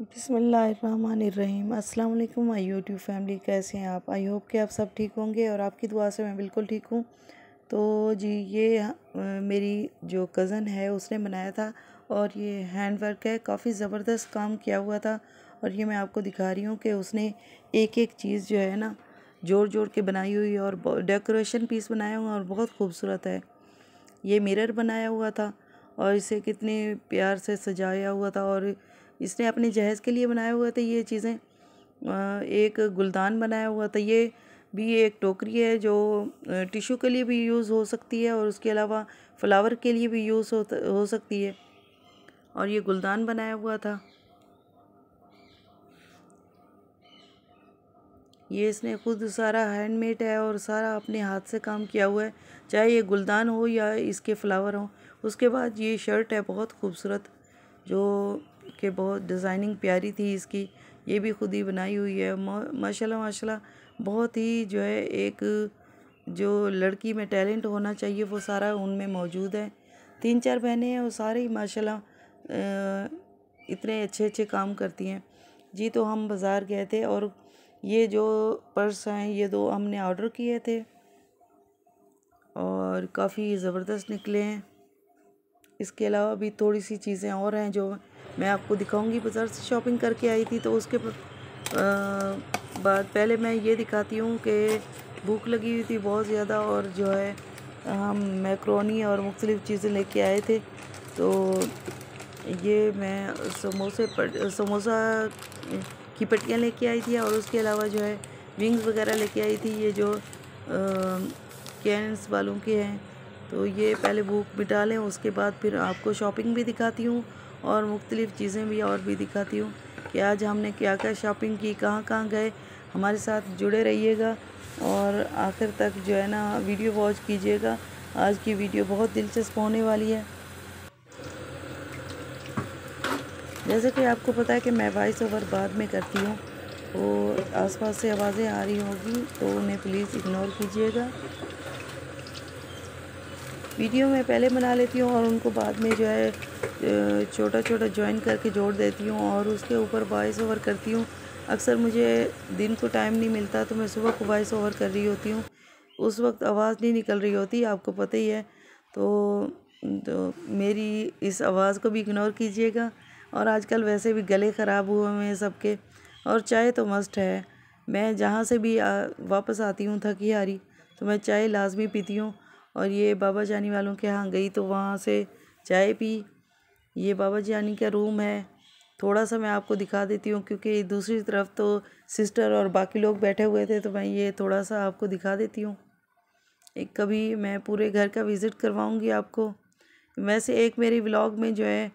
बिसमीम अस्सलाम वालेकुम माय यूट्यूब फैमिली कैसे हैं आप आई होप कि आप सब ठीक होंगे और आपकी दुआ से मैं बिल्कुल ठीक हूँ तो जी ये मेरी जो कज़न है उसने बनाया था और ये हैंड वर्क है काफ़ी ज़बरदस्त काम किया हुआ था और ये मैं आपको दिखा रही हूँ कि उसने एक एक चीज़ जो है ना जोड़ जोड़ के बनाई हुई और डेकोरेशन पीस बनाया हुआ और बहुत खूबसूरत है ये मिरर बनाया हुआ था और इसे कितने प्यार से सजाया हुआ था और इसने अपने जहेज़ के लिए बनाया हुआ था ये चीज़ें एक गुलदान बनाया हुआ था ये भी एक टोकरी है जो टिशू के लिए भी यूज़ हो सकती है और उसके अलावा फ्लावर के लिए भी यूज़ हो, हो सकती है और ये गुलदान बनाया हुआ था ये इसने खुद सारा हैंडमेड है और सारा अपने हाथ से काम किया हुआ है चाहे ये गुलदान हो या इसके फ्लावर हो उसके बाद ये शर्ट है बहुत खूबसूरत जो के बहुत डिज़ाइनिंग प्यारी थी इसकी ये भी खुद ही बनाई हुई है माशाल्लाह माशाल्लाह बहुत ही जो है एक जो लड़की में टैलेंट होना चाहिए वो सारा उनमें मौजूद है तीन चार बहनें हैं वो सारे ही माशाल्लाह इतने अच्छे अच्छे काम करती हैं जी तो हम बाज़ार गए थे और ये जो पर्स हैं ये दो हमने ऑर्डर किए थे और काफ़ी ज़बरदस्त निकले हैं इसके अलावा भी थोड़ी सी चीज़ें और हैं जो मैं आपको दिखाऊंगी बाज़ार से शॉपिंग करके आई थी तो उसके बाद पहले मैं ये दिखाती हूँ कि भूख लगी हुई थी बहुत ज़्यादा और जो है हम मैक्रोनी और मुख्तलिफ़ चीज़ें लेके आए थे तो ये मैं समोसे समोसा की पट्टियाँ लेके आई थी और उसके अलावा जो है विंग्स वगैरह लेके आई थी ये जो कैंस वालों के हैं तो ये पहले भूख मिटा लें उसके बाद फिर आपको शॉपिंग भी दिखाती हूँ और मुख्तलिफ़ चीज़ें भी और भी दिखाती हूँ कि आज हमने क्या क्या शॉपिंग की कहाँ कहाँ गए हमारे साथ जुड़े रहिएगा और आखिर तक जो है ना वीडियो वॉच कीजिएगा आज की वीडियो बहुत दिलचस्प होने वाली है जैसे कि आपको पता है कि मैं वॉइस ओवर बाद में करती हूँ वो आसपास से आवाज़ें आ रही होगी तो उन्हें प्लीज़ इग्नोर कीजिएगा वीडियो में पहले बना लेती हूँ और उनको बाद में जो है छोटा छोटा ज्वाइन करके जोड़ देती हूँ और उसके ऊपर वॉइस ओवर करती हूँ अक्सर मुझे दिन को टाइम नहीं मिलता तो मैं सुबह को वॉइस ओवर कर रही होती हूँ उस वक्त आवाज़ नहीं निकल रही होती आपको पता ही है तो, तो मेरी इस आवाज़ को भी इग्नोर कीजिएगा और आजकल वैसे भी गले ख़राब हुए हुए हैं सबके और चाय तो मस्ट है मैं जहाँ से भी आ, वापस आती हूँ थकी हारी तो मैं चाय लाजमी पीती हूँ और ये बाबा जानी वालों के यहाँ गई तो वहाँ से चाय पी ये बाबा जानी का रूम है थोड़ा सा मैं आपको दिखा देती हूँ क्योंकि दूसरी तरफ तो सिस्टर और बाकी लोग बैठे हुए थे तो मैं ये थोड़ा सा आपको दिखा देती हूँ एक कभी मैं पूरे घर का विज़िट करवाऊँगी आपको वैसे एक मेरी व्लॉग में जो है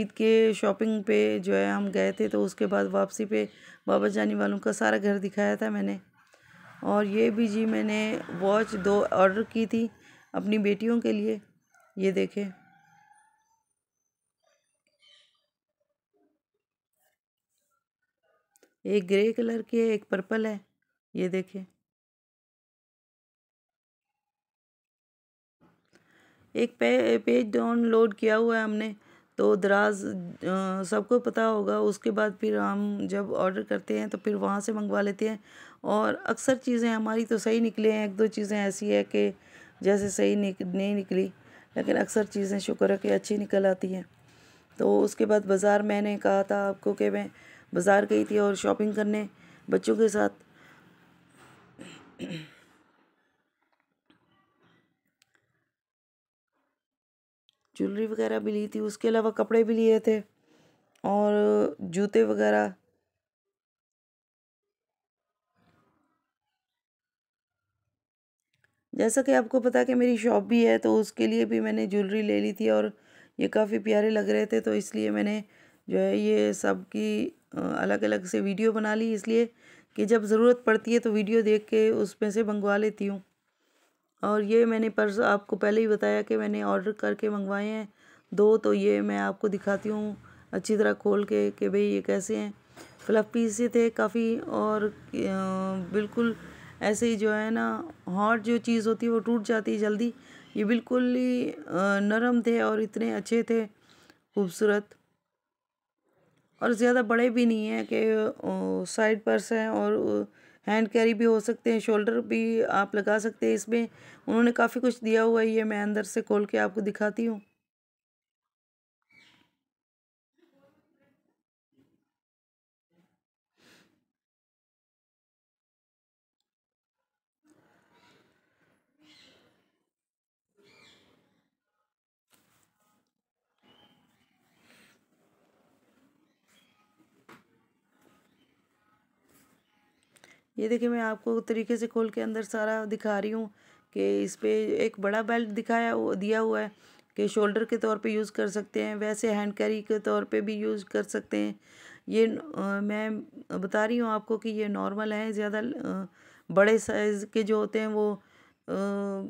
ईद के शॉपिंग पे जो है हम गए थे तो उसके बाद वापसी पे बाबा जानी वालों का सारा घर दिखाया था मैंने और ये भी जी मैंने वॉच दो ऑर्डर की थी अपनी बेटियों के लिए ये देखें एक ग्रे कलर की है एक पर्पल है ये देखें एक पे, पेज डाउनलोड किया हुआ है हमने तो दराज सबको पता होगा उसके बाद फिर हम जब ऑर्डर करते हैं तो फिर वहाँ से मंगवा लेते हैं और अक्सर चीज़ें हमारी तो सही निकले हैं एक दो चीज़ें ऐसी है कि जैसे सही निक, नहीं निकली लेकिन अक्सर चीज़ें शुक्र है कि अच्छी निकल आती हैं तो उसके बाद बाज़ार मैंने कहा था आपको कि मैं बाज़ार गई थी और शॉपिंग करने बच्चों के साथ ज्वेलरी वगैरह भी ली थी उसके अलावा कपड़े भी लिए थे और जूते वगैरह जैसा कि आपको पता कि मेरी शॉप भी है तो उसके लिए भी मैंने ज्वेलरी ले ली थी और ये काफ़ी प्यारे लग रहे थे तो इसलिए मैंने जो है ये सब की अलग अलग से वीडियो बना ली इसलिए कि जब ज़रूरत पड़ती है तो वीडियो देख के उसमें से मंगवा लेती हूँ और ये मैंने पर्स आपको पहले ही बताया कि मैंने ऑर्डर करके मंगवाए हैं दो तो ये मैं आपको दिखाती हूँ अच्छी तरह खोल के कि भाई ये कैसे हैं फ्लफ पीस थे काफ़ी और बिल्कुल ऐसे ही जो है ना हॉट जो चीज़ होती है वो टूट जाती है जल्दी ये बिल्कुल ही नरम थे और इतने अच्छे थे खूबसूरत और ज़्यादा बड़े भी नहीं हैं कि साइड पर्स हैं और हैंड कैरी भी हो सकते हैं शोल्डर भी आप लगा सकते हैं इसमें उन्होंने काफ़ी कुछ दिया हुआ है ये मैं अंदर से खोल के आपको दिखाती हूँ ये देखिए मैं आपको तरीके से खोल के अंदर सारा दिखा रही हूँ कि इस पर एक बड़ा बेल्ट दिखाया दिया हुआ है कि शोल्डर के तौर पे यूज़ कर सकते हैं वैसे हैंड कैरी के तौर पे भी यूज़ कर सकते हैं ये आ, मैं बता रही हूँ आपको कि ये नॉर्मल हैं ज़्यादा बड़े साइज़ के जो होते हैं वो आ,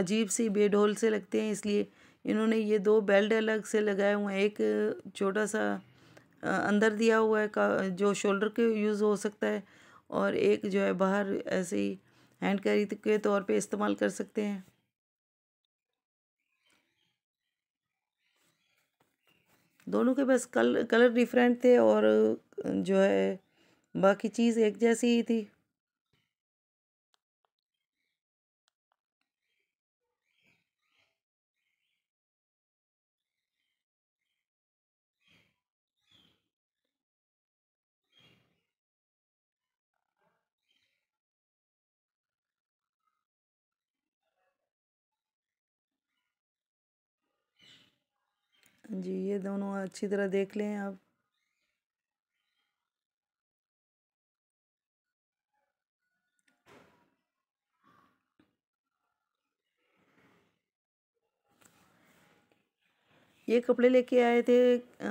अजीब सी बेढोल से लगते हैं इसलिए इन्होंने ये दो बेल्ट अलग से लगाए हुए हैं एक छोटा सा अंदर दिया हुआ है का जो शोल्डर के यूज़ हो सकता है और एक जो है बाहर ऐसे ही हैंड कैरी के तौर पे इस्तेमाल कर सकते हैं दोनों के बस कल कलर डिफरेंट थे और जो है बाकी चीज़ एक जैसी ही थी जी ये दोनों अच्छी तरह देख लें आप ये कपड़े लेके आए थे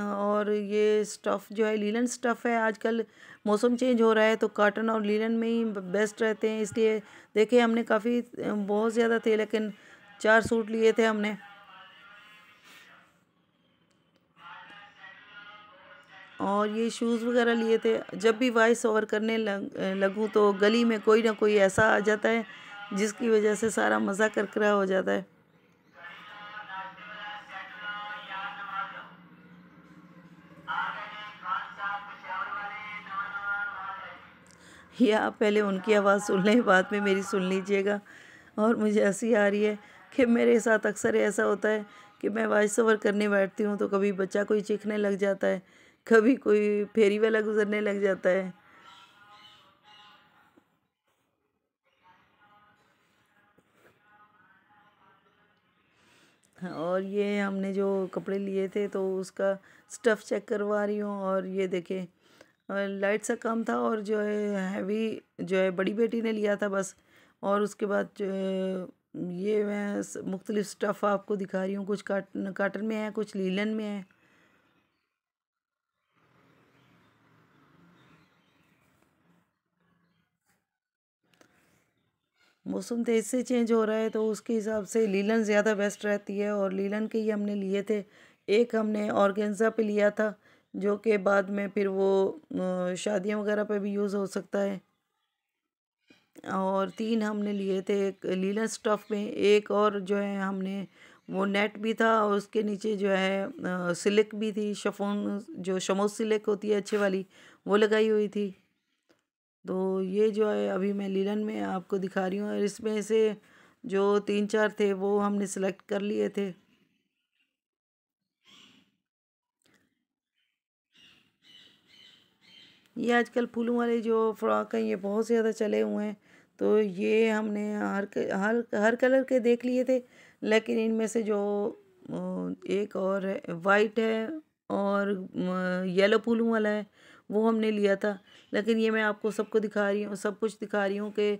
और ये स्टफ़ जो है लीलन स्टफ़ है आजकल मौसम चेंज हो रहा है तो काटन और लीलन में ही बेस्ट रहते हैं इसलिए देखिए हमने काफ़ी बहुत ज़्यादा थे लेकिन चार सूट लिए थे हमने और ये शूज़ वगैरह लिए थे जब भी वॉइस ओवर करने लग लगूँ तो गली में कोई ना कोई ऐसा आ जाता है जिसकी वजह से सारा मज़ा करकरा हो जाता है या आप पहले उनकी आवाज़ सुन लें बाद में मेरी सुन लीजिएगा और मुझे ऐसी आ रही है कि मेरे साथ अक्सर ऐसा होता है कि मैं वॉइस ओवर करने बैठती हूँ तो कभी बच्चा कोई चीखने लग जाता है कभी कोई फेरी वाला गुजरने लग जाता है हाँ, और ये हमने जो कपड़े लिए थे तो उसका स्टफ़ चेक करवा रही हूँ और ये देखे लाइट सा काम था और जो है हैवी जो है बड़ी बेटी ने लिया था बस और उसके बाद जो ये मैं मुख्तलिफ स्टफ़ आपको दिखा रही हूँ कुछ काट काटन में है कुछ लीलन में है मौसम तेज़ से चेंज हो रहा है तो उसके हिसाब से लीलन ज़्यादा बेस्ट रहती है और लीलन के ही हमने लिए थे एक हमने ऑर्गेंजा पे लिया था जो कि बाद में फिर वो शादियाँ वगैरह पे भी यूज़ हो सकता है और तीन हमने लिए थे एक लीलन स्टफ़ में एक और जो है हमने वो नेट भी था और उसके नीचे जो है सिलक भी थी शफोन जो शमो सिलक होती है अच्छी वाली वो लगाई हुई थी तो ये जो है अभी मैं लीलन में आपको दिखा रही हूँ और इसमें से जो तीन चार थे वो हमने सेलेक्ट कर लिए थे ये आजकल फूलों वाले जो फ्रॉक हैं ये बहुत ज़्यादा चले हुए हैं तो ये हमने हर हर हर कलर के देख लिए थे लेकिन इनमें से जो एक और वाइट है और येलो फूलों वाला है वो हमने लिया था लेकिन ये मैं आपको सबको दिखा रही हूँ सब कुछ दिखा रही हूँ कि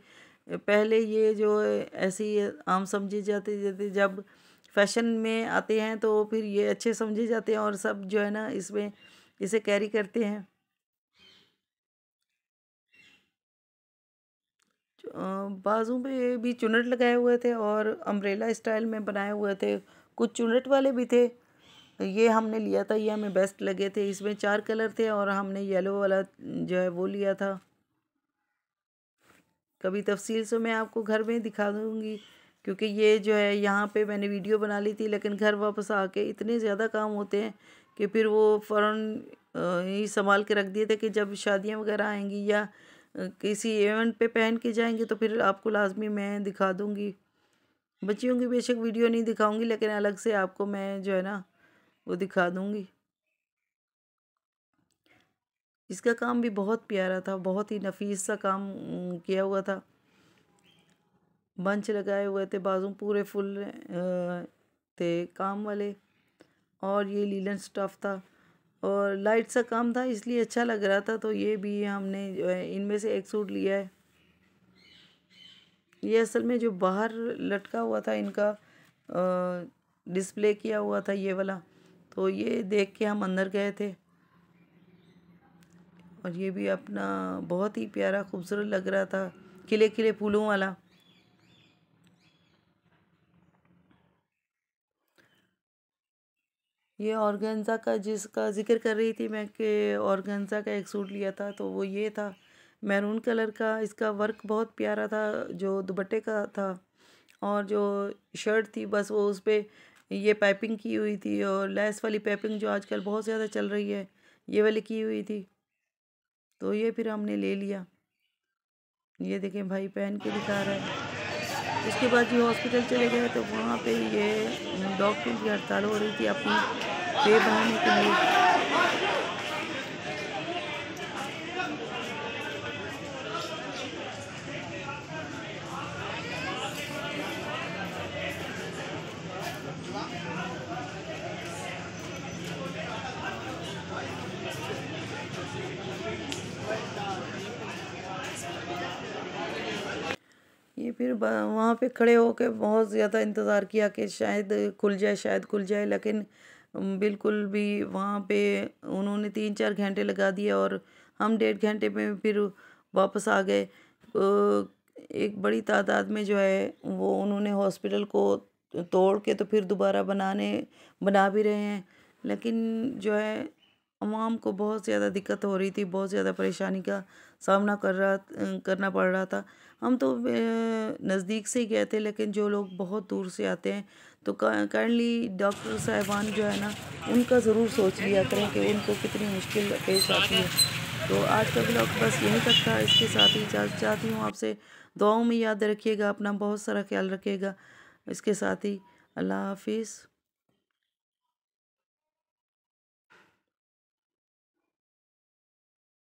पहले ये जो ऐसी आम समझे जाते जाते जब फैशन में आते हैं तो फिर ये अच्छे समझे जाते हैं और सब जो है ना इसमें इसे कैरी करते हैं बाजू पे भी चुनट लगाए हुए थे और अम्ब्रेला स्टाइल में बनाए हुए थे कुछ चुनट वाले भी थे तो ये हमने लिया था ये हमें बेस्ट लगे थे इसमें चार कलर थे और हमने येलो वाला जो है वो लिया था कभी तफसील से मैं आपको घर में दिखा दूँगी क्योंकि ये जो है यहाँ पे मैंने वीडियो बना ली थी लेकिन घर वापस आके इतने ज़्यादा काम होते हैं कि फिर वो फ़ौर ही संभाल के रख दिए थे कि जब शादियाँ वगैरह आएंगी या किसी इवेंट पे पहन के जाएंगे तो फिर आपको लाजमी मैं दिखा दूँगी बच्चियों की बेशक वीडियो नहीं दिखाऊँगी लेकिन अलग से आपको मैं जो है ना वो दिखा दूंगी इसका काम भी बहुत प्यारा था बहुत ही नफीस सा काम किया हुआ था बंच लगाए हुए थे बाजू पूरे फुल थे काम वाले और ये लीलन स्टफ था और लाइट सा काम था इसलिए अच्छा लग रहा था तो ये भी हमने जो है इनमें से एक सूट लिया है ये असल में जो बाहर लटका हुआ था इनका डिस्प्ले किया हुआ था ये वाला तो ये देख के हम अंदर गए थे और ये भी अपना बहुत ही प्यारा खूबसूरत लग रहा था खिले खिले फूलों वाला ये ऑर्गेन्जा का जिसका जिक्र कर रही थी मैं कि ऑर्गेन्जा का एक सूट लिया था तो वो ये था मैरून कलर का इसका वर्क बहुत प्यारा था जो दुपट्टे का था और जो शर्ट थी बस वो उस पर ये पाइपिंग की हुई थी और लैस वाली पाइपिंग जो आजकल बहुत ज़्यादा चल रही है ये वाली की हुई थी तो ये फिर हमने ले लिया ये देखें भाई पहन के दिखा रहा है उसके बाद जो हॉस्पिटल चले गए तो वहाँ पे ये डॉक्टर की हड़ताल हो रही थी अपनी पे बनाने के लिए वहाँ पे खड़े के बहुत ज़्यादा इंतज़ार किया कि शायद खुल जाए शायद खुल जाए लेकिन बिल्कुल भी वहाँ पे उन्होंने तीन चार घंटे लगा दिए और हम डेढ़ घंटे में फिर वापस आ गए एक बड़ी तादाद में जो है वो उन्होंने हॉस्पिटल को तोड़ के तो फिर दोबारा बनाने बना भी रहे हैं लेकिन जो है आवाम को बहुत ज़्यादा दिक्कत हो रही थी बहुत ज़्यादा परेशानी का सामना कर रहा करना पड़ रहा था हम तो नज़दीक से ही गए थे लेकिन जो लोग बहुत दूर से आते हैं तो काइंडली डॉक्टर साहिबान जो है ना उनका ज़रूर सोच लिया करें कि उनको कितनी मुश्किल पेश आती है तो आज का ब्लॉग बस यहीं तक था इसके साथ ही चाहती हूँ आपसे दुआओं में याद रखिएगा अपना बहुत सारा ख्याल रखिएगा इसके साथ ही अल्लाह हाफिज़